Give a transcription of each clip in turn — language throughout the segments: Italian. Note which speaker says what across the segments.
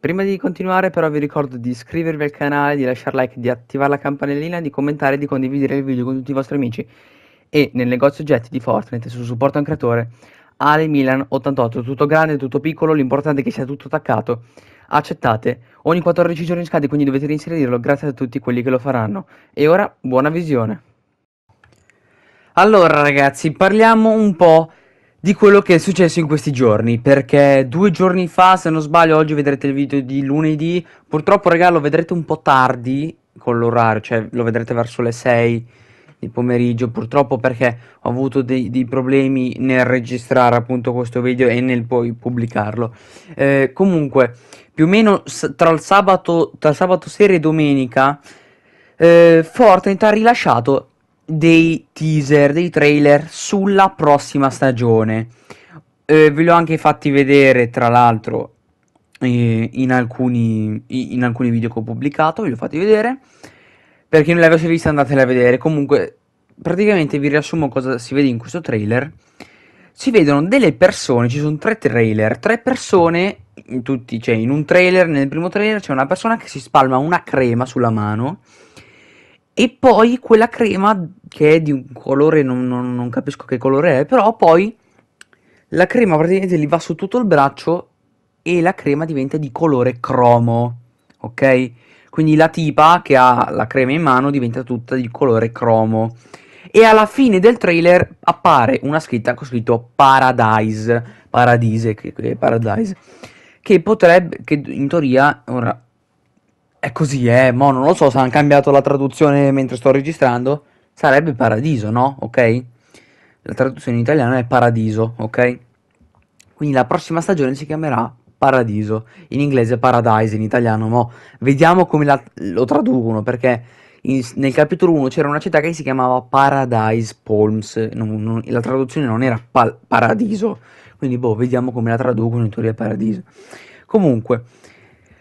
Speaker 1: Prima di continuare però vi ricordo di iscrivervi al canale, di lasciare like, di attivare la campanellina, di commentare e di condividere il video con tutti i vostri amici. E nel negozio oggetti di Fortnite su supporto a un creatore Ale Milan 88, tutto grande, tutto piccolo, l'importante è che sia tutto attaccato. Accettate, ogni 14 giorni scade, quindi dovete reinserirlo, grazie a tutti quelli che lo faranno. E ora buona visione. Allora ragazzi, parliamo un po' di quello che è successo in questi giorni, perché due giorni fa, se non sbaglio, oggi vedrete il video di lunedì, purtroppo raga lo vedrete un po' tardi con l'orario, cioè lo vedrete verso le 6 di pomeriggio, purtroppo perché ho avuto dei, dei problemi nel registrare appunto questo video e nel poi pubblicarlo. Eh, comunque, più o meno tra il sabato, tra sabato sera e domenica, eh, Fortnite ha rilasciato dei teaser, dei trailer sulla prossima stagione. Eh, ve l'ho anche fatti vedere, tra l'altro, eh, in, alcuni, in alcuni video che ho pubblicato, ve li ho fatti vedere. Per chi non l'avesse vista andatela a vedere. Comunque, praticamente vi riassumo cosa si vede in questo trailer. Si vedono delle persone, ci sono tre trailer, tre persone, in tutti, cioè in un trailer, nel primo trailer c'è una persona che si spalma una crema sulla mano e poi quella crema che è di un colore, non, non, non capisco che colore è, però poi la crema praticamente li va su tutto il braccio e la crema diventa di colore cromo, ok? Quindi la tipa che ha la crema in mano diventa tutta di colore cromo. E alla fine del trailer appare una scritta con scritto Paradise, Paradise, che, che, Paradise, che potrebbe, che in teoria, ora è così, eh, mo non lo so se hanno cambiato la traduzione mentre sto registrando. Sarebbe paradiso, no? Ok? La traduzione in italiano è paradiso, ok? Quindi la prossima stagione si chiamerà paradiso, in inglese paradise, in italiano mo. Vediamo come la, lo traducono, perché in, nel capitolo 1 c'era una città che si chiamava Paradise Palms, non, non, la traduzione non era pal, paradiso, quindi boh, vediamo come la traducono in teoria paradiso. Comunque,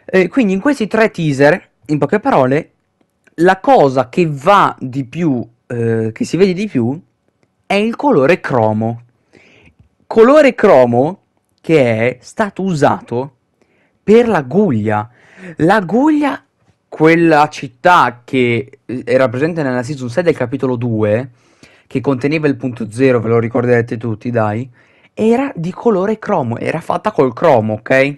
Speaker 1: eh, quindi in questi tre teaser, in poche parole, la cosa che va di più, eh, che si vede di più, è il colore cromo. Colore cromo che è stato usato per l'aguglia. L'aguglia, quella città che eh, era presente nella season 6 del capitolo 2, che conteneva il punto 0, ve lo ricorderete tutti, dai, era di colore cromo, era fatta col cromo, ok?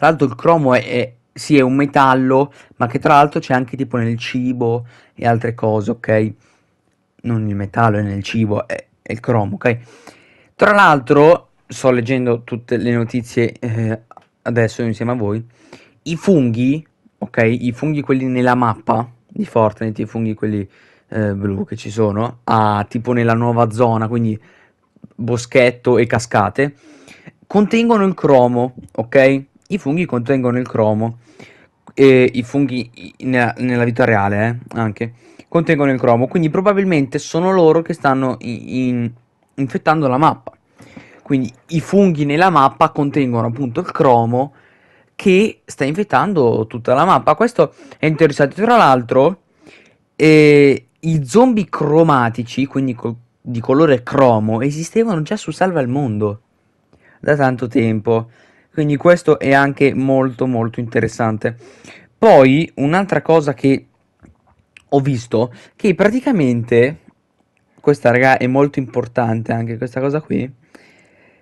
Speaker 1: Tra l'altro il cromo è, è sì, è un metallo, ma che tra l'altro c'è anche tipo nel cibo e altre cose, ok? Non il metallo è nel cibo, è, è il cromo, ok? Tra l'altro, sto leggendo tutte le notizie eh, adesso insieme a voi, i funghi, ok? I funghi quelli nella mappa di Fortnite, i funghi quelli eh, blu che ci sono, ah, tipo nella nuova zona, quindi boschetto e cascate, contengono il cromo, ok? I funghi contengono il cromo. E I funghi nella, nella vita reale eh, anche contengono il cromo, quindi probabilmente sono loro che stanno in, in, infettando la mappa. Quindi i funghi nella mappa contengono appunto il cromo che sta infettando tutta la mappa. Questo è interessante. Tra l'altro, eh, i zombie cromatici, quindi co- di colore cromo, esistevano già su Salva il Mondo da tanto tempo. Quindi questo è anche molto molto interessante. Poi un'altra cosa che ho visto che praticamente questa raga è molto importante anche questa cosa qui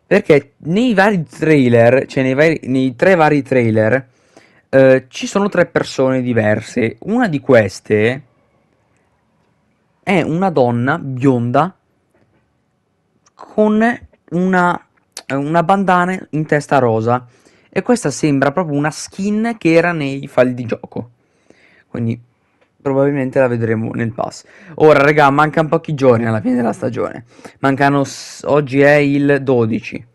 Speaker 1: perché nei vari trailer, cioè nei, vari, nei tre vari trailer eh, ci sono tre persone diverse. Una di queste è una donna bionda con una eh, una bandana in testa rosa e questa sembra proprio una skin che era nei file di gioco. Quindi probabilmente la vedremo nel pass. Ora, raga, mancano pochi giorni alla fine della stagione. Mancano oggi è il 12.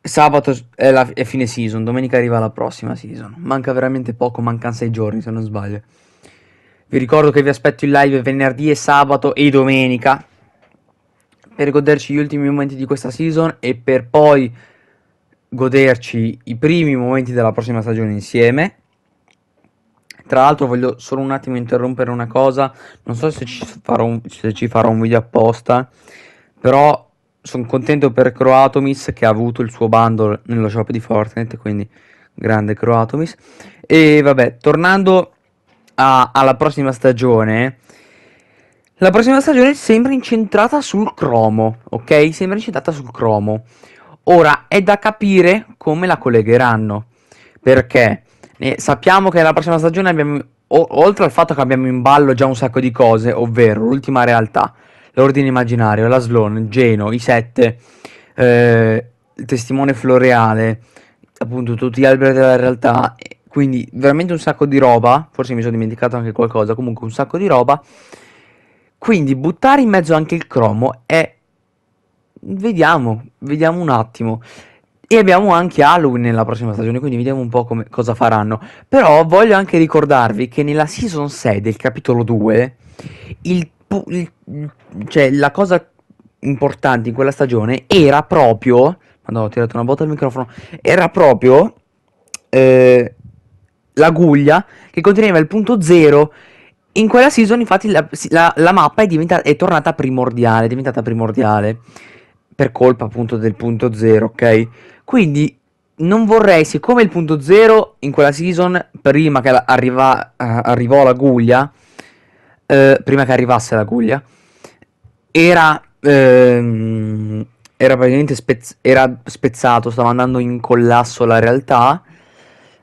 Speaker 1: Sabato è, la, è fine season, domenica arriva la prossima season. Manca veramente poco, mancano 6 giorni se non sbaglio. Vi ricordo che vi aspetto in live venerdì e sabato e domenica per goderci gli ultimi momenti di questa season e per poi goderci i primi momenti della prossima stagione insieme. Tra l'altro voglio solo un attimo interrompere una cosa, non so se ci farò un, ci farò un video apposta, però sono contento per Croatomis che ha avuto il suo bundle nello shop di Fortnite, quindi grande Croatomis. E vabbè, tornando a, alla prossima stagione, la prossima stagione sembra incentrata sul cromo, ok? Sembra incentrata sul cromo. Ora è da capire come la collegheranno, perché eh, sappiamo che la prossima stagione abbiamo, o- oltre al fatto che abbiamo in ballo già un sacco di cose, ovvero l'ultima realtà, l'ordine immaginario, la Sloan, Geno, i sette, eh, il testimone floreale, appunto tutti gli alberi della realtà, quindi veramente un sacco di roba, forse mi sono dimenticato anche qualcosa, comunque un sacco di roba quindi buttare in mezzo anche il cromo è... Vediamo, vediamo un attimo. E abbiamo anche Halloween nella prossima stagione, quindi vediamo un po' come, cosa faranno. Però voglio anche ricordarvi che nella season 6 del capitolo 2, il, il, cioè, la cosa importante in quella stagione era proprio... Madonna, ho tirato una botta al microfono. Era proprio eh, l'aguglia che conteneva il punto 0 in quella season, infatti, la, la, la mappa è, diventa, è, tornata primordiale, è diventata primordiale per colpa appunto del punto zero, ok? Quindi non vorrei, siccome il punto zero in quella season, prima che arriva, uh, arrivò la Guglia, uh, prima che arrivasse la Guglia, era, uh, era praticamente spez- era spezzato, stava andando in collasso la realtà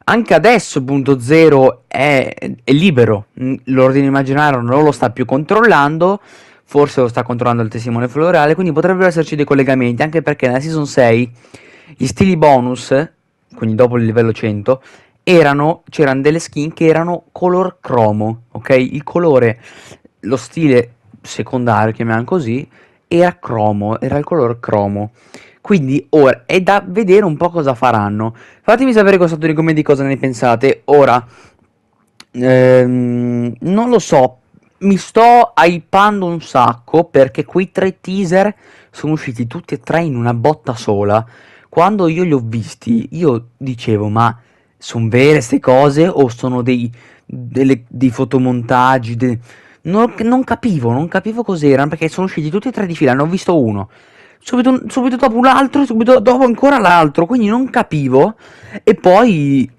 Speaker 1: anche adesso punto zero è, è libero, mm, l'ordine immaginario non lo sta più controllando, forse lo sta controllando il testimone florale, quindi potrebbero esserci dei collegamenti, anche perché nella season 6 gli stili bonus, quindi dopo il livello 100, erano, c'erano delle skin che erano color cromo, ok? Il colore, lo stile secondario, chiamiamolo così, era cromo, era il color cromo. Quindi ora è da vedere un po' cosa faranno. Fatemi sapere cosa nei commenti cosa ne pensate. Ora, ehm, non lo so, mi sto hypando un sacco perché quei tre teaser sono usciti tutti e tre in una botta sola. Quando io li ho visti, io dicevo, ma sono vere queste cose o sono dei, delle, dei fotomontaggi? De... Non, non, capivo, non capivo cos'erano perché sono usciti tutti e tre di fila, ne ho visto uno subito, subito dopo un altro, subito dopo ancora l'altro, quindi non capivo. E poi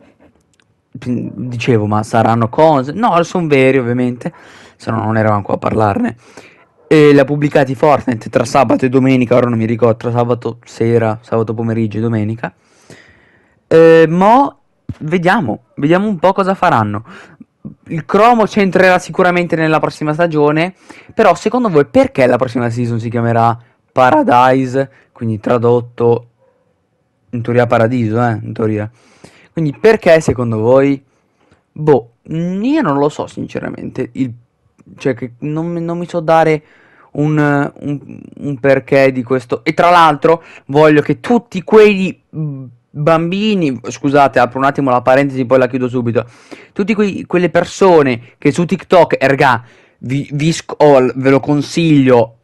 Speaker 1: mm, dicevo, ma saranno cose? No, sono veri ovviamente, se no non eravamo qua a parlarne. E l'ha pubblicati Fortnite tra sabato e domenica, ora non mi ricordo, tra sabato sera, sabato pomeriggio e domenica. Eh, mo vediamo, vediamo un po' cosa faranno. Il cromo c'entrerà sicuramente nella prossima stagione, però secondo voi perché la prossima season si chiamerà Paradise, quindi tradotto in teoria paradiso, eh, in teoria. Quindi perché secondo voi? Boh, io non lo so sinceramente, Il, cioè che non, non, mi so dare un, un, un perché di questo. E tra l'altro voglio che tutti quei bambini, scusate, apro un attimo la parentesi, poi la chiudo subito. Tutte quelle persone che su TikTok, erga, vi, vi, oh, ve lo consiglio,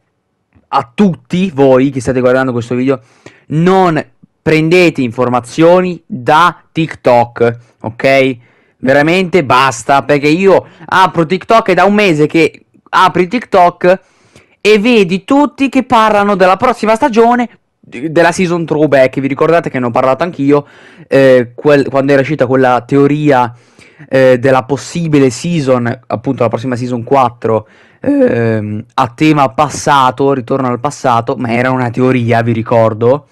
Speaker 1: a tutti voi che state guardando questo video, non prendete informazioni da TikTok, ok? Veramente basta, perché io apro TikTok e da un mese che apri TikTok e vedi tutti che parlano della prossima stagione della season throwback. Vi ricordate che ne ho parlato anch'io eh, quel, quando era uscita quella teoria eh, della possibile season, appunto la prossima season 4 ehm, a tema passato, ritorno al passato, ma era una teoria, vi ricordo,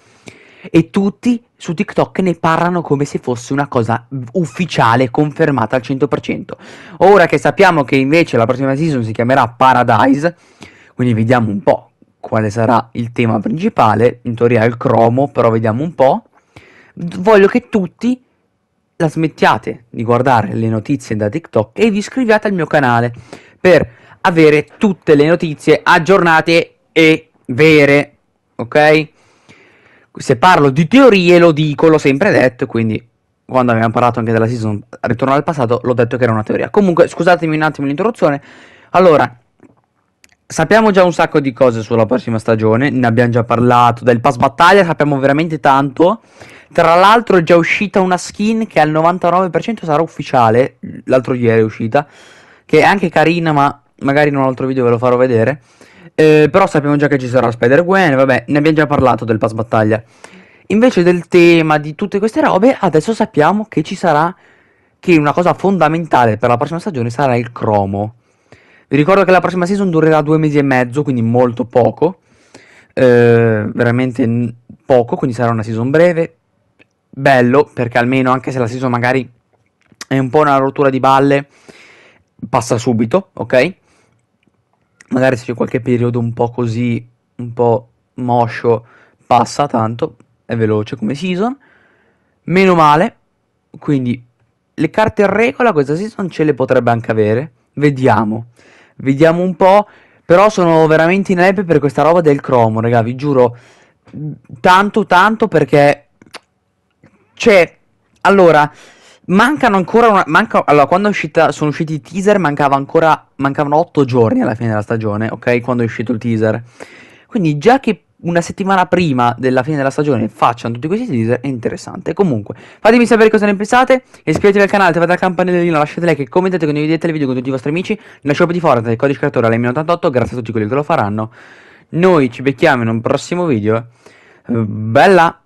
Speaker 1: e tutti su TikTok ne parlano come se fosse una cosa ufficiale, confermata al 100%. Ora che sappiamo che invece la prossima season si chiamerà Paradise, quindi vediamo un po' quale sarà il tema principale, in teoria è il cromo, però vediamo un po'. Voglio che tutti la smettiate di guardare le notizie da TikTok e vi iscriviate al mio canale per avere tutte le notizie aggiornate e vere, ok? Se parlo di teorie lo dico, l'ho sempre detto, quindi quando abbiamo parlato anche della season ritorno al passato l'ho detto che era una teoria. Comunque, scusatemi un attimo l'interruzione. Allora, sappiamo già un sacco di cose sulla prossima stagione, ne abbiamo già parlato, del pass battaglia sappiamo veramente tanto. Tra l'altro è già uscita una skin che al 99% sarà ufficiale, l'altro ieri è uscita, che è anche carina ma magari in un altro video ve lo farò vedere. Eh, però sappiamo già che ci sarà Spider-Gwen, vabbè, ne abbiamo già parlato del pass battaglia. Invece del tema di tutte queste robe, adesso sappiamo che ci sarà che una cosa fondamentale per la prossima stagione sarà il cromo. Vi ricordo che la prossima season durerà due mesi e mezzo, quindi molto poco. Eh, veramente poco, quindi sarà una season breve. Bello, perché almeno anche se la season magari è un po' una rottura di balle, passa subito, ok? magari se c'è qualche periodo un po' così, un po' moscio, passa tanto, è veloce come season. Meno male, quindi le carte in regola questa season ce le potrebbe anche avere. Vediamo, vediamo un po'. Però sono veramente in hype per questa roba del cromo, raga, vi giuro. Tanto, tanto perché... C'è... Allora, Mancano ancora una, manca, allora, quando uscita, sono usciti i teaser, mancava ancora, mancavano 8 giorni alla fine della stagione, ok? Quando è uscito il teaser. Quindi, già che una settimana prima della fine della stagione facciano tutti questi teaser è interessante. Comunque, fatemi sapere cosa ne pensate. Iscrivetevi al canale, attivate la campanellina, lasciate like, commentate, condividete il video con tutti i vostri amici. Nella shop di Forza, il codice creatore alle 88 grazie a tutti quelli che lo faranno. Noi ci becchiamo in un prossimo video. Bella!